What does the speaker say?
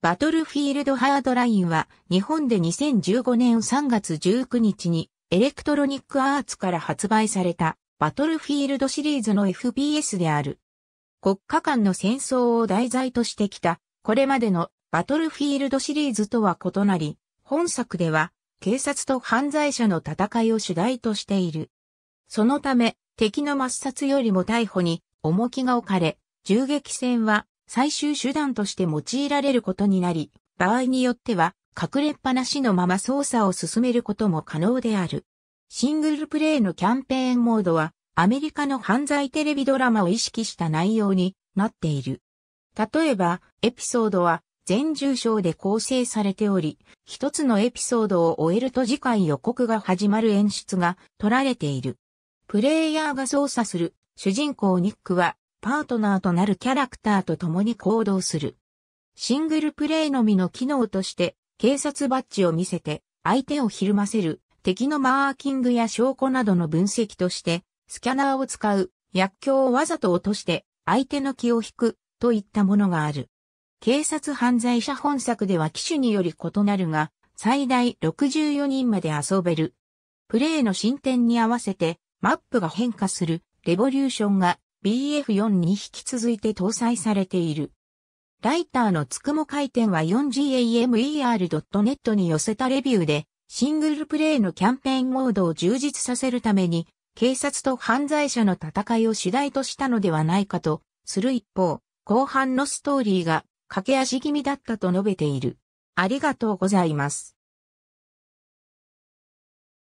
バトルフィールドハードラインは日本で2015年3月19日にエレクトロニックアーツから発売されたバトルフィールドシリーズの FPS である。国家間の戦争を題材としてきたこれまでのバトルフィールドシリーズとは異なり、本作では警察と犯罪者の戦いを主題としている。そのため敵の抹殺よりも逮捕に重きが置かれ、銃撃戦は最終手段として用いられることになり、場合によっては隠れっぱなしのまま操作を進めることも可能である。シングルプレイのキャンペーンモードはアメリカの犯罪テレビドラマを意識した内容になっている。例えば、エピソードは全重0章で構成されており、一つのエピソードを終えると次回予告が始まる演出が取られている。プレイヤーが操作する主人公ニックはパートナーとなるキャラクターと共に行動する。シングルプレイのみの機能として、警察バッジを見せて、相手をひるませる、敵のマーキングや証拠などの分析として、スキャナーを使う、薬莢をわざと落として、相手の気を引く、といったものがある。警察犯罪者本作では機種により異なるが、最大64人まで遊べる。プレイの進展に合わせて、マップが変化する、レボリューションが BF4 に引き続いて搭載されている。ライターのつくも回転は 4gamer.net に寄せたレビューで、シングルプレイのキャンペーンモードを充実させるために、警察と犯罪者の戦いを主題としたのではないかと、する一方、後半のストーリーが駆け足気味だったと述べている。ありがとうございます。